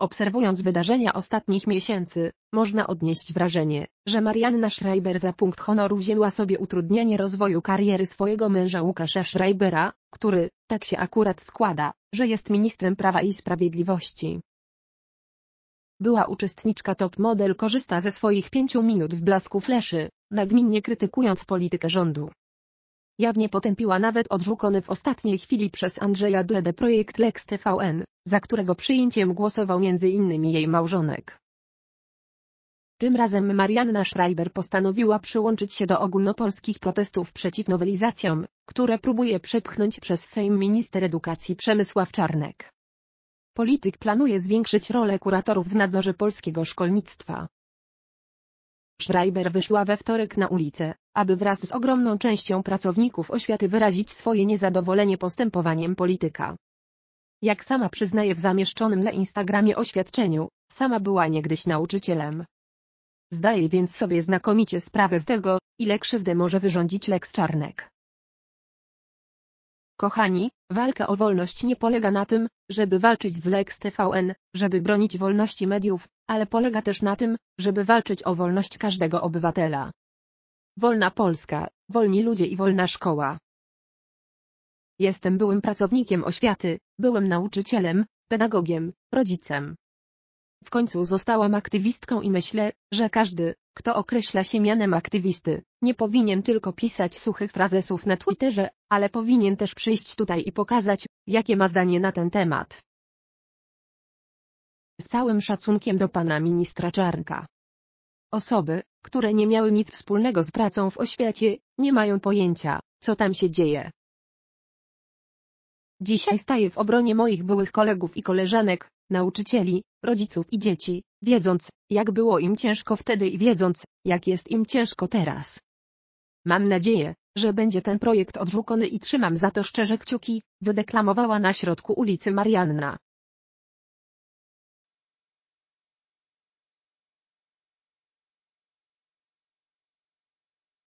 Obserwując wydarzenia ostatnich miesięcy, można odnieść wrażenie, że Marianna Schreiber za punkt honoru wzięła sobie utrudnienie rozwoju kariery swojego męża Łukasza Schreibera, który, tak się akurat składa, że jest ministrem prawa i sprawiedliwości. Była uczestniczka Top Model korzysta ze swoich pięciu minut w blasku fleszy, nagminnie krytykując politykę rządu jawnie potępiła nawet odrzucony w ostatniej chwili przez Andrzeja Dudę projekt Lex TVN, za którego przyjęciem głosował m.in. jej małżonek. Tym razem Marianna Schreiber postanowiła przyłączyć się do ogólnopolskich protestów przeciw nowelizacjom, które próbuje przepchnąć przez Sejm minister edukacji Przemysław Czarnek. Polityk planuje zwiększyć rolę kuratorów w nadzorze polskiego szkolnictwa. Schreiber wyszła we wtorek na ulicę, aby wraz z ogromną częścią pracowników oświaty wyrazić swoje niezadowolenie postępowaniem polityka. Jak sama przyznaje w zamieszczonym na Instagramie oświadczeniu, sama była niegdyś nauczycielem. Zdaje więc sobie znakomicie sprawę z tego, ile krzywdy może wyrządzić Lex Czarnek. Kochani, Walka o wolność nie polega na tym, żeby walczyć z Lex TVN, żeby bronić wolności mediów, ale polega też na tym, żeby walczyć o wolność każdego obywatela. Wolna Polska, wolni ludzie i wolna szkoła. Jestem byłym pracownikiem oświaty, byłem nauczycielem, pedagogiem, rodzicem. W końcu zostałam aktywistką i myślę, że każdy, kto określa się mianem aktywisty, nie powinien tylko pisać suchych frazesów na Twitterze, ale powinien też przyjść tutaj i pokazać, jakie ma zdanie na ten temat. Z całym szacunkiem do pana ministra Czarnka. Osoby, które nie miały nic wspólnego z pracą w oświacie, nie mają pojęcia, co tam się dzieje. Dzisiaj staję w obronie moich byłych kolegów i koleżanek, nauczycieli, rodziców i dzieci, wiedząc, jak było im ciężko wtedy i wiedząc, jak jest im ciężko teraz. Mam nadzieję, że będzie ten projekt odrzucony i trzymam za to szczerze kciuki, wydeklamowała na środku ulicy Marianna.